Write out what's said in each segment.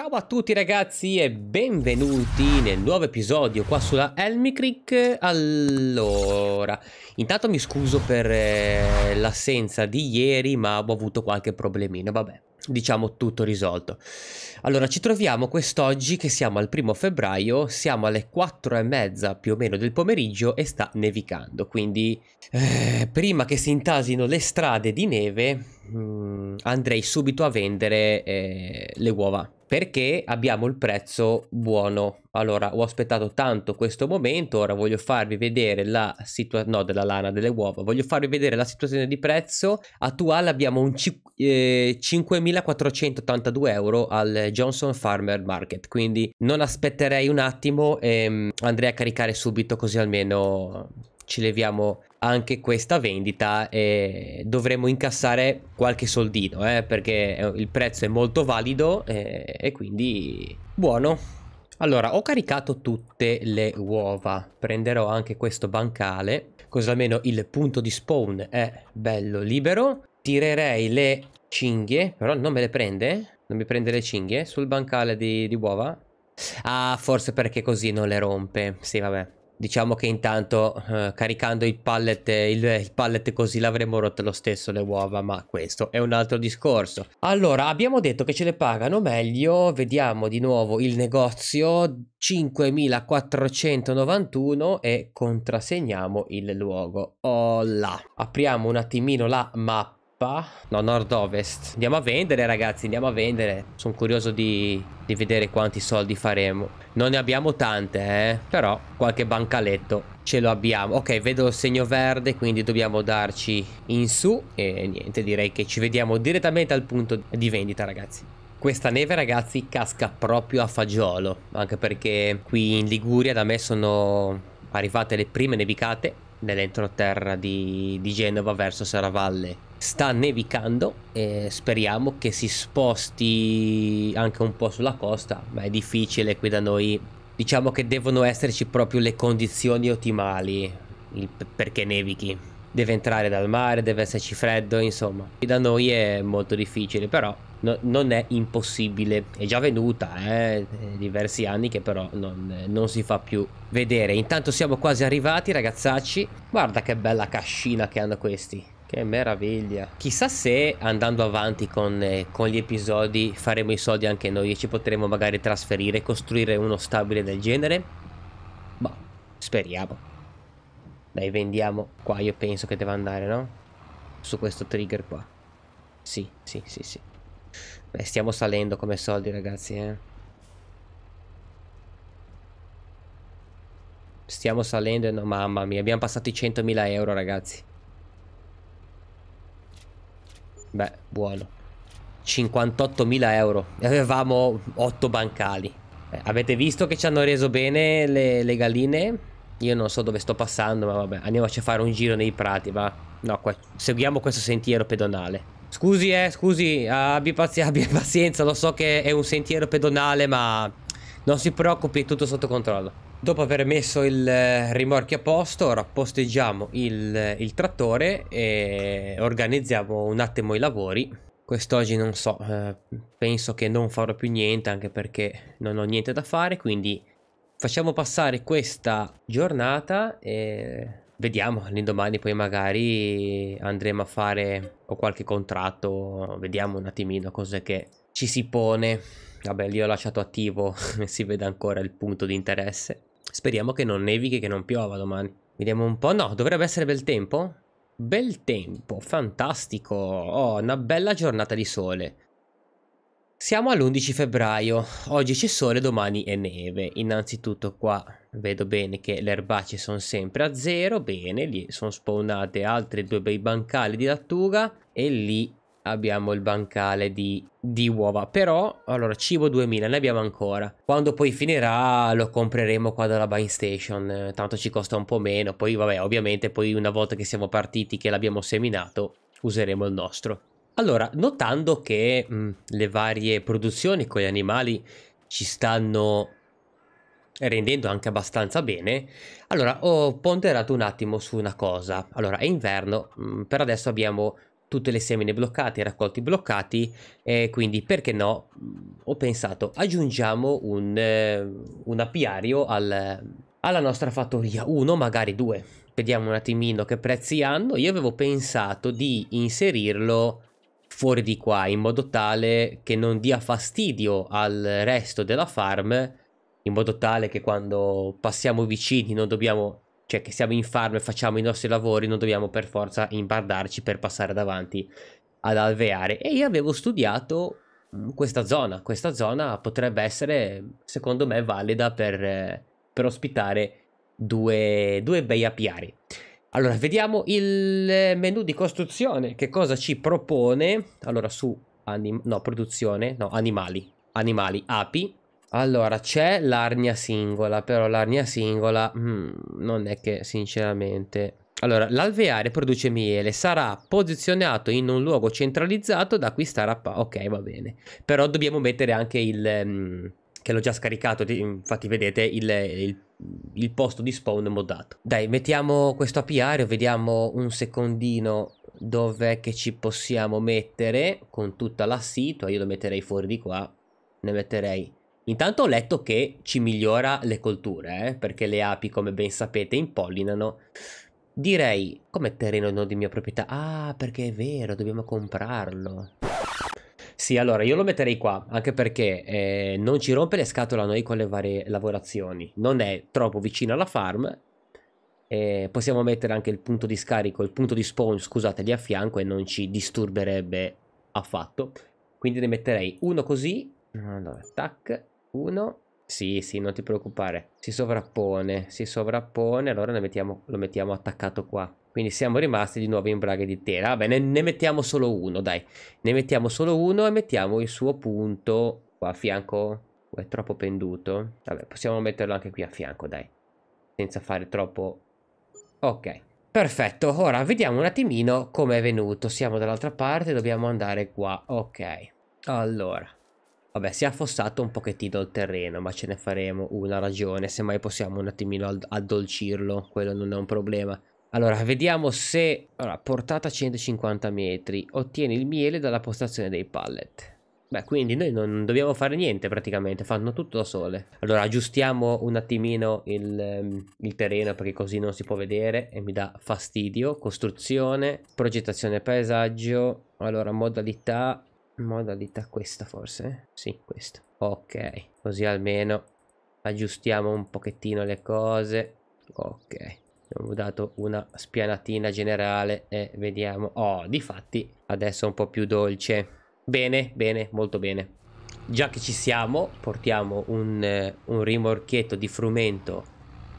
Ciao a tutti ragazzi e benvenuti nel nuovo episodio qua sulla Helmy Creek Allora, intanto mi scuso per eh, l'assenza di ieri ma ho avuto qualche problemino, vabbè, diciamo tutto risolto Allora, ci troviamo quest'oggi che siamo al primo febbraio, siamo alle 4 e mezza più o meno del pomeriggio e sta nevicando Quindi eh, prima che si intasino le strade di neve mh, mm, andrei subito a vendere eh, le uova perché abbiamo il prezzo buono. Allora, ho aspettato tanto questo momento, ora voglio farvi vedere la situazione, no, della lana, delle uova, voglio farvi vedere la situazione di prezzo. Attuale abbiamo un eh, 5.482 euro al Johnson Farmer Market, quindi non aspetterei un attimo e ehm, andrei a caricare subito così almeno ci leviamo anche questa vendita e dovremo incassare qualche soldino eh, perché il prezzo è molto valido e, eh, e quindi buono. Allora, ho caricato tutte le uova, prenderò anche questo bancale, così almeno il punto di spawn è bello libero. Tirerei le cinghie, però non me le prende, eh? non mi prende le cinghie, sul bancale di, di uova. Ah, forse perché così non le rompe, sì vabbè. Diciamo che intanto eh, caricando il pallet, il, il pallet così l'avremmo rotto lo stesso le uova, ma questo è un altro discorso. Allora, abbiamo detto che ce le pagano meglio, vediamo di nuovo il negozio 5491 e contrassegniamo il luogo. Oh là! Apriamo un attimino la mappa No, nord-ovest. Andiamo a vendere, ragazzi, andiamo a vendere. Sono curioso di, di, vedere quanti soldi faremo. Non ne abbiamo tante, eh. Però qualche bancaletto ce lo abbiamo. Ok, vedo il segno verde, quindi dobbiamo darci in su. E niente, direi che ci vediamo direttamente al punto di vendita, ragazzi. Questa neve ragazzi casca proprio a fagiolo, anche perché qui in Liguria da me sono arrivate le prime nevicate nell'entroterra di, di Genova verso Saravalle sta nevicando e speriamo che si sposti anche un po' sulla costa, ma è difficile qui da noi. Diciamo che devono esserci proprio le condizioni ottimali perché nevichi. Deve entrare dal mare, deve esserci freddo, insomma. Qui da noi è molto difficile, però no, non è impossibile. È già venuta, eh, diversi anni che però non, non si fa più vedere. Intanto siamo quasi arrivati, ragazzacci. Guarda che bella cascina che hanno questi. Che meraviglia. Chissà se andando avanti con, eh, con, gli episodi faremo i soldi anche noi e ci potremo magari trasferire e costruire uno stabile del genere. Boh, speriamo. Dai, vendiamo qua, io penso che deve andare, no? Su questo trigger qua. Sì, sì, sì, sì. Beh, stiamo salendo come soldi, ragazzi, eh. Stiamo salendo, no, mamma mia, abbiamo passato i 100.000 euro, ragazzi. Beh, buono. 58.000 euro. E avevamo 8 bancali. Eh, avete visto che ci hanno reso bene le, le, galline? Io non so dove sto passando, ma vabbè, andiamoci a fare un giro nei prati, va. No, qua, seguiamo questo sentiero pedonale. Scusi, eh, scusi, abbi, pazi abbi pazienza, lo so che è un sentiero pedonale, ma non si preoccupi, è tutto sotto controllo. Dopo aver messo il eh, rimorchio a posto, ora posteggiamo il, eh, il trattore e organizziamo un attimo i lavori. Quest'oggi non so, eh, penso che non farò più niente anche perché non ho niente da fare, quindi facciamo passare questa giornata e vediamo, l'indomani poi magari andremo a fare o qualche contratto, vediamo un attimino cos'è che ci si pone. Vabbè, lì ho lasciato attivo, si vede ancora il punto di interesse. Speriamo che non nevichi, che non piova domani. Vediamo un po'. No, dovrebbe essere bel tempo. Bel tempo, fantastico. Oh, una bella giornata di sole. Siamo all'11 febbraio, oggi c'è sole, domani è neve. Innanzitutto qua vedo bene che le erbacce sono sempre a zero, bene, lì sono spawnate altre due bei bancali di lattuga e lì abbiamo il bancale di, di, uova. Però, allora, cibo 2000, ne abbiamo ancora. Quando poi finirà lo compreremo qua dalla buying station, tanto ci costa un po' meno. Poi, vabbè, ovviamente poi una volta che siamo partiti, che l'abbiamo seminato, useremo il nostro. Allora, notando che mh, mm, le varie produzioni con gli animali ci stanno rendendo anche abbastanza bene. Allora, ho ponderato un attimo su una cosa. Allora, è inverno, mm, per adesso abbiamo tutte le semine bloccate, i raccolti bloccati e quindi perché no ho pensato aggiungiamo un, eh, un apiario al, alla nostra fattoria, uno magari due, vediamo un attimino che prezzi hanno, io avevo pensato di inserirlo fuori di qua in modo tale che non dia fastidio al resto della farm in modo tale che quando passiamo vicini non dobbiamo cioè che siamo in farm e facciamo i nostri lavori, non dobbiamo per forza imbardarci per passare davanti ad alveare. E io avevo studiato mm, questa zona, questa zona potrebbe essere secondo me valida per, eh, per ospitare due, due bei apiari. Allora, vediamo il eh, menu di costruzione, che cosa ci propone. Allora, su anim- no, produzione, no, animali, animali, api. Allora, c'è l'arnia singola, però l'arnia singola mm, non è che sinceramente... Allora, l'alveare produce miele, sarà posizionato in un luogo centralizzato da cui starà... Ok, va bene. Però dobbiamo mettere anche il... Mm, che l'ho già scaricato, infatti vedete il, il, il posto di spawn moddato. Dai, mettiamo questo apiario, vediamo un secondino dov'è che ci possiamo mettere con tutta la situa. Io lo metterei fuori di qua, ne metterei Intanto ho letto che ci migliora le colture, eh, perché le api, come ben sapete, impollinano. Direi, come terreno non di mia proprietà? Ah, perché è vero, dobbiamo comprarlo. Sì, allora io lo metterei qua, anche perché eh, non ci rompe le scatole a noi con le varie lavorazioni. Non è troppo vicino alla farm. Eh, possiamo mettere anche il punto di scarico, il punto di spawn, scusate, lì a fianco e non ci disturberebbe affatto. Quindi ne metterei uno così. Allora, tac. 1. Sì, sì, non ti preoccupare. Si sovrappone, si sovrappone, allora mettiamo, lo mettiamo attaccato qua. Quindi siamo rimasti di nuovo in braghe di tela. Vabbè, ne, ne mettiamo solo uno, dai. Ne mettiamo solo uno e mettiamo il suo punto qua a fianco. Oh, è troppo penduto. Vabbè, possiamo metterlo anche qui a fianco, dai. Senza fare troppo... Ok. Perfetto, ora vediamo un attimino come è venuto. Siamo dall'altra parte, dobbiamo andare qua. Ok. Allora. Vabbè, si è affossato un pochettino il terreno, ma ce ne faremo una ragione. Semmai possiamo un attimino addolcirlo, quello non è un problema. Allora, vediamo se... Allora, portata 150 metri. Ottieni il miele dalla postazione dei pallet. Beh, quindi noi non dobbiamo fare niente praticamente, fanno tutto da sole. Allora, aggiustiamo un attimino il, um, il terreno perché così non si può vedere e mi dà fastidio. Costruzione, progettazione paesaggio, allora modalità modalità questa forse? Sì, questa. Ok, così almeno aggiustiamo un pochettino le cose. Ok, abbiamo dato una spianatina generale e vediamo. Oh, di fatti adesso è un po' più dolce. Bene, bene, molto bene. Già che ci siamo, portiamo un, eh, un rimorchietto di frumento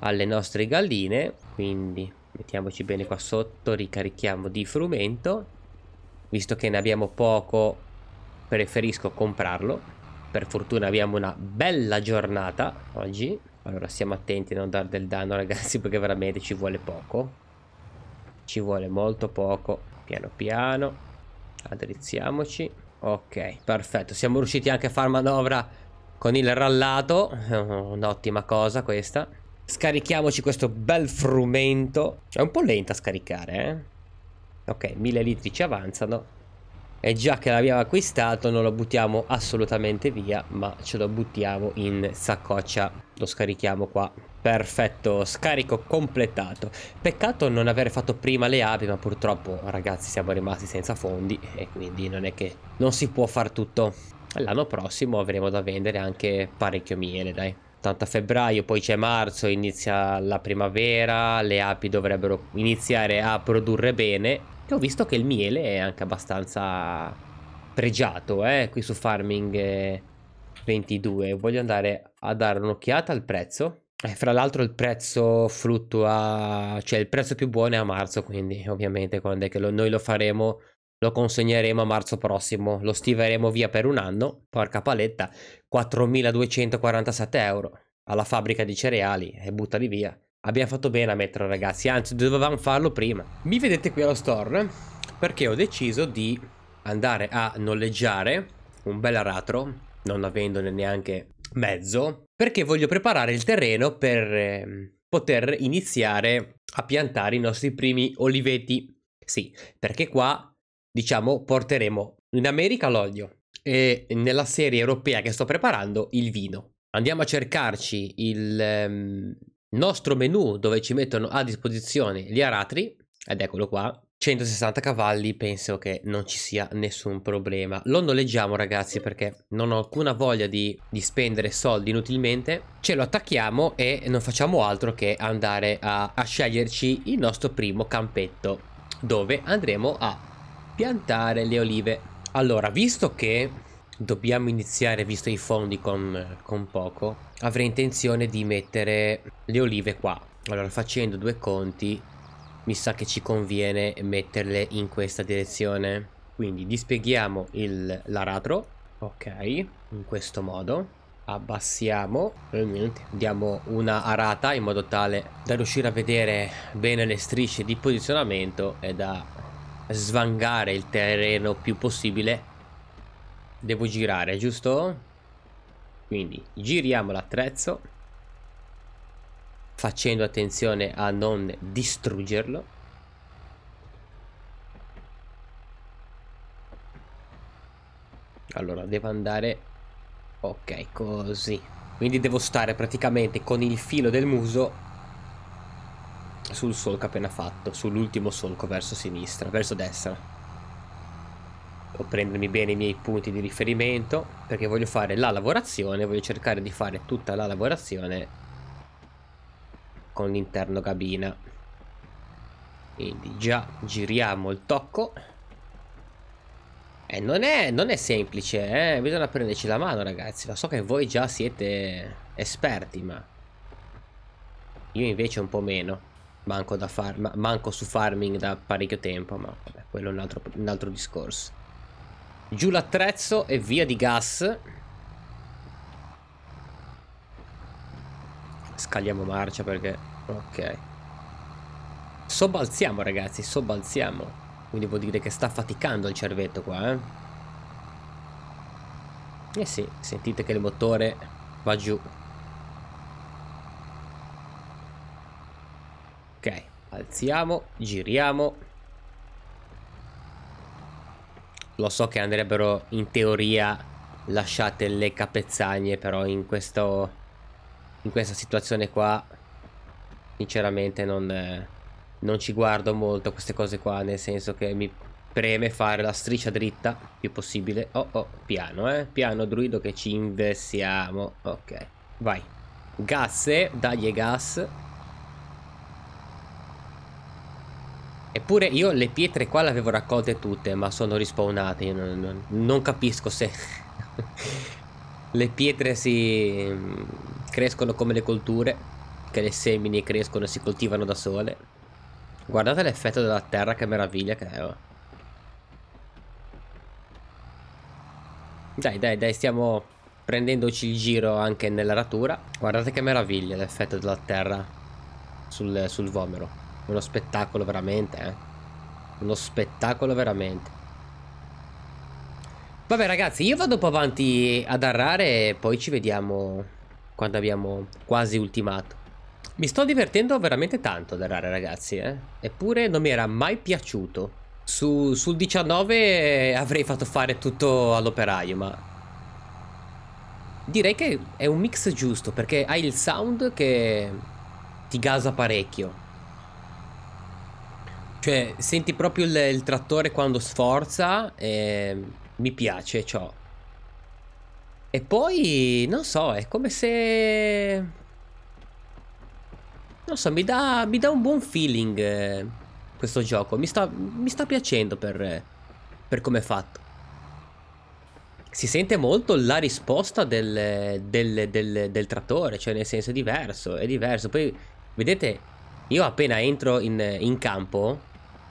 alle nostre galline. Quindi mettiamoci bene qua sotto, ricarichiamo di frumento. Visto che ne abbiamo poco, preferisco comprarlo. Per fortuna abbiamo una bella giornata oggi. Allora siamo attenti a non dare del danno ragazzi perché veramente ci vuole poco. Ci vuole molto poco. Piano piano. Adrizziamoci. Ok, perfetto. Siamo riusciti anche a far manovra con il rallato. Un'ottima cosa questa. Scarichiamoci questo bel frumento. È un po' lenta a scaricare, eh? Ok, 1000 litri ci avanzano. E già che l'abbiamo acquistato non lo buttiamo assolutamente via, ma ce lo buttiamo in saccoccia. Lo scarichiamo qua. Perfetto, scarico completato. Peccato non aver fatto prima le api, ma purtroppo ragazzi siamo rimasti senza fondi e quindi non è che non si può far tutto. L'anno prossimo avremo da vendere anche parecchio miele, dai. Tanto a febbraio, poi c'è marzo, inizia la primavera, le api dovrebbero iniziare a produrre bene e ho visto che il miele è anche abbastanza pregiato, eh, qui su Farming 22. Eh, Voglio andare a dare un'occhiata al prezzo. Eh, fra l'altro il prezzo fluttua, cioè il prezzo più buono è a marzo, quindi ovviamente quando è che lo, noi lo faremo lo consegneremo a marzo prossimo, lo stiveremo via per un anno, porca paletta, 4.247 euro alla fabbrica di cereali e buttali via. Abbiamo fatto bene a metterlo ragazzi, anzi dovevamo farlo prima. Mi vedete qui allo store perché ho deciso di andare a noleggiare un bel aratro, non avendone neanche mezzo, perché voglio preparare il terreno per ehm, poter iniziare a piantare i nostri primi oliveti. Sì, perché qua diciamo porteremo in America l'olio e nella serie europea che sto preparando il vino. Andiamo a cercarci il... Ehm, nostro menu dove ci mettono a disposizione gli aratri, ed eccolo qua, 160 cavalli penso che non ci sia nessun problema lo noleggiamo ragazzi perché non ho alcuna voglia di, di, spendere soldi inutilmente ce lo attacchiamo e non facciamo altro che andare a, a sceglierci il nostro primo campetto dove andremo a piantare le olive allora visto che dobbiamo iniziare visto i fondi con, con poco avrei intenzione di mettere le olive qua. Allora facendo due conti mi sa che ci conviene metterle in questa direzione. Quindi dispieghiamo l'aratro, ok, in questo modo. Abbassiamo, diamo una arata in modo tale da riuscire a vedere bene le strisce di posizionamento e da svangare il terreno più possibile. Devo girare, giusto? Quindi giriamo l'attrezzo facendo attenzione a non distruggerlo. Allora, devo andare... Ok, così. Quindi devo stare praticamente con il filo del muso sul solco appena fatto, sull'ultimo solco verso sinistra, verso destra o prendermi bene i miei punti di riferimento perché voglio fare la lavorazione, voglio cercare di fare tutta la lavorazione con l'interno cabina. Quindi già giriamo il tocco. E eh, non, non è, semplice, eh? bisogna prenderci la mano ragazzi, lo so che voi già siete esperti ma io invece un po' meno. Manco, da far, manco su farming da parecchio tempo, ma vabbè, quello è un altro, un altro discorso. Giù l'attrezzo e via di gas. Scagliamo marcia perché... Ok. Sobbalziamo ragazzi, sobbalziamo. Quindi vuol dire che sta faticando il cervetto qua, eh. Eh sì, sentite che il motore va giù. Ok, alziamo, giriamo. Lo so che andrebbero in teoria lasciate le capezzaglie, però in questo in questa situazione qua sinceramente non, non ci guardo molto queste cose qua, nel senso che mi preme fare la striscia dritta più possibile. Oh oh, piano eh, piano druido che ci investiamo. Ok, vai. Gas, dagli gas. Eppure io le pietre qua le avevo raccolte tutte, ma sono rispawnate. Non, non, non, capisco se le pietre si mm, crescono come le colture, che le semini crescono e si coltivano da sole. Guardate l'effetto della terra, che meraviglia che è. Oh. Dai, dai, dai, stiamo prendendoci il giro anche nella ratura. Guardate che meraviglia l'effetto della terra sul, sul vomero. Uno spettacolo veramente, eh. Uno spettacolo veramente. Vabbè ragazzi, io vado un po' avanti ad arrare e poi ci vediamo quando abbiamo quasi ultimato. Mi sto divertendo veramente tanto ad arrare ragazzi, eh. Eppure non mi era mai piaciuto. Su, sul 19 avrei fatto fare tutto all'operaio, ma... Direi che è un mix giusto perché hai il sound che ti gasa parecchio cioè, senti proprio il, il trattore quando sforza e mi piace ciò. E poi, non so, è come se... Non so, mi dà, mi dà un buon feeling eh, questo gioco. Mi sta, mi sta piacendo per, per come è fatto. Si sente molto la risposta del, del, del, del trattore, cioè nel senso è diverso, è diverso. Poi, vedete, io appena entro in, in campo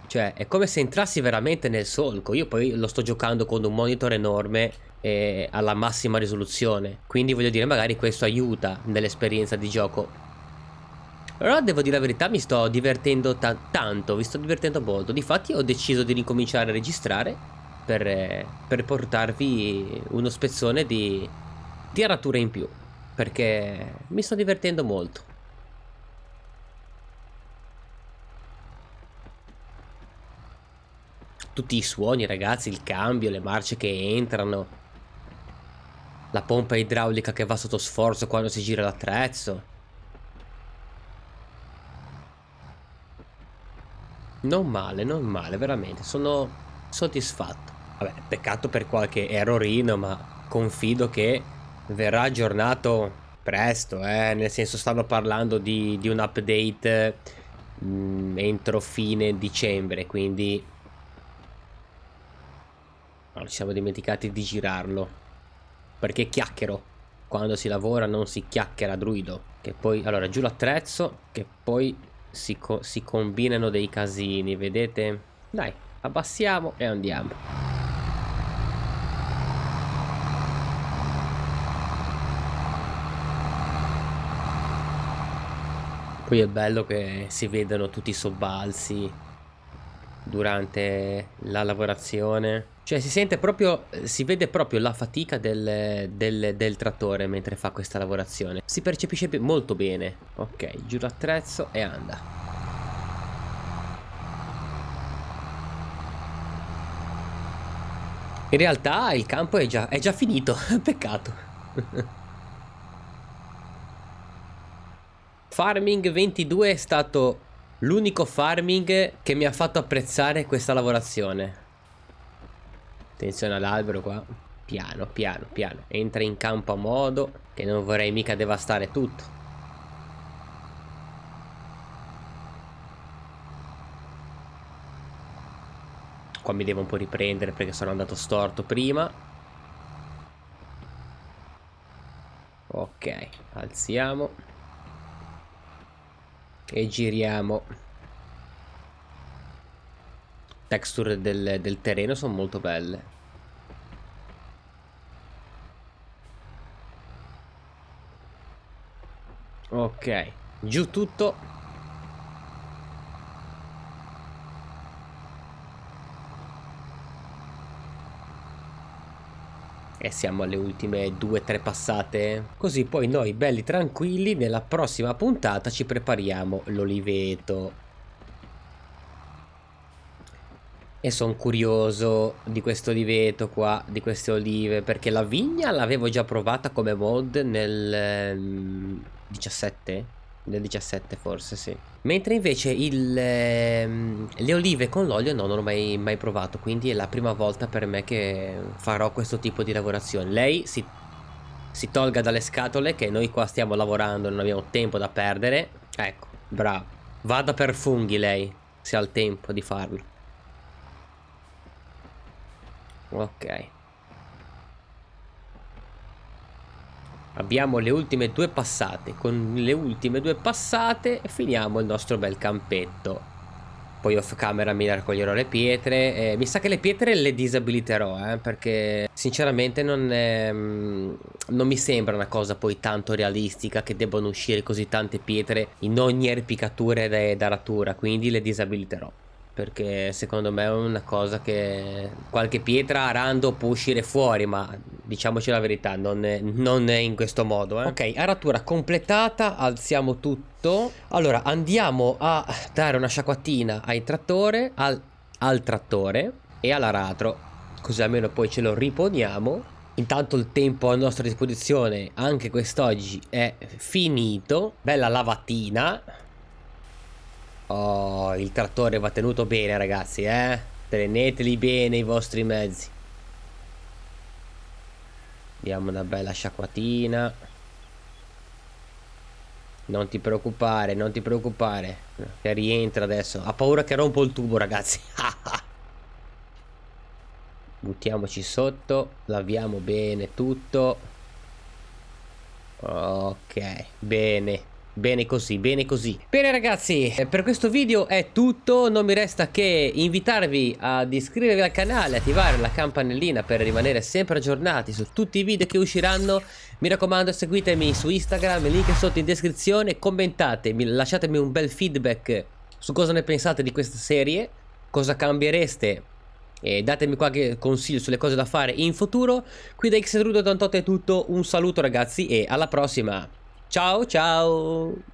cioè, è come se entrassi veramente nel solco. Io poi lo sto giocando con un monitor enorme e alla massima risoluzione. Quindi voglio dire, magari questo aiuta nell'esperienza di gioco. Però devo dire la verità, mi sto divertendo ta tanto, mi sto divertendo molto. Difatti ho deciso di ricominciare a registrare per, per portarvi uno spezzone di tiratura in più. Perché mi sto divertendo molto. tutti i suoni ragazzi, il cambio, le marce che entrano, la pompa idraulica che va sotto sforzo quando si gira l'attrezzo. Non male, non male, veramente, sono soddisfatto. Vabbè, peccato per qualche errorino, ma confido che verrà aggiornato presto, eh? nel senso stanno parlando di, di un update mh, mm, entro fine dicembre, quindi No, ci siamo dimenticati di girarlo. Perché chiacchiero. Quando si lavora non si chiacchiera druido. Che poi, allora, giù l'attrezzo, che poi si, co si combinano dei casini, vedete? Dai, abbassiamo e andiamo. Poi è bello che si vedono tutti i sobbalzi durante la lavorazione. Cioè si sente proprio, si vede proprio la fatica del, del, del trattore mentre fa questa lavorazione. Si percepisce molto bene. Ok, giù l'attrezzo e anda. In realtà il campo è già, è già finito, peccato. farming 22 è stato l'unico farming che mi ha fatto apprezzare questa lavorazione. Attenzione all'albero qua. Piano, piano, piano. Entra in campo a modo che non vorrei mica devastare tutto. Qua mi devo un po' riprendere perché sono andato storto prima. Ok, alziamo. E giriamo texture del, del terreno sono molto belle. Ok, giù tutto. E siamo alle ultime due o tre passate. Così poi noi belli tranquilli nella prossima puntata ci prepariamo l'oliveto. E sono curioso di questo oliveto qua, di queste olive, perché la vigna l'avevo già provata come mod nel ehm, 17? Nel 17 forse, sì. Mentre invece il, ehm, le olive con l'olio no, non l'ho mai, mai provato, quindi è la prima volta per me che farò questo tipo di lavorazione. Lei si, si tolga dalle scatole che noi qua stiamo lavorando, non abbiamo tempo da perdere. Ecco, bravo. Vada per funghi lei, se ha il tempo di farlo. Ok. Abbiamo le ultime due passate. Con le ultime due passate finiamo il nostro bel campetto. Poi off camera mi raccoglierò le pietre. Eh, mi sa che le pietre le disabiliterò, eh, perché sinceramente non, è, ehm, non, mi sembra una cosa poi tanto realistica che debbano uscire così tante pietre in ogni erpicatura da, da quindi le disabiliterò perché secondo me è una cosa che qualche pietra arando può uscire fuori, ma diciamoci la verità, non è, non è in questo modo. Eh. Ok, aratura completata, alziamo tutto. Allora, andiamo a dare una sciacquatina al trattore, al, al trattore e all'aratro, così almeno poi ce lo riponiamo. Intanto il tempo a nostra disposizione anche quest'oggi è finito. Bella lavatina. Oh, il trattore va tenuto bene, ragazzi, eh? Teneteli bene i vostri mezzi. Diamo una bella sciacquatina. Non ti preoccupare, non ti preoccupare. Che rientra adesso. Ha paura che rompo il tubo, ragazzi. Buttiamoci sotto. Laviamo bene tutto. Ok, bene. Bene così, bene così. Bene ragazzi, eh, per questo video è tutto, non mi resta che invitarvi ad iscrivervi al canale, attivare la campanellina per rimanere sempre aggiornati su tutti i video che usciranno. Mi raccomando seguitemi su Instagram, link sotto in descrizione, commentatemi, lasciatemi un bel feedback su cosa ne pensate di questa serie, cosa cambiereste e datemi qualche consiglio sulle cose da fare in futuro. Qui da Xedrudo88 è tutto, un saluto ragazzi e alla prossima! Ciao, ciao.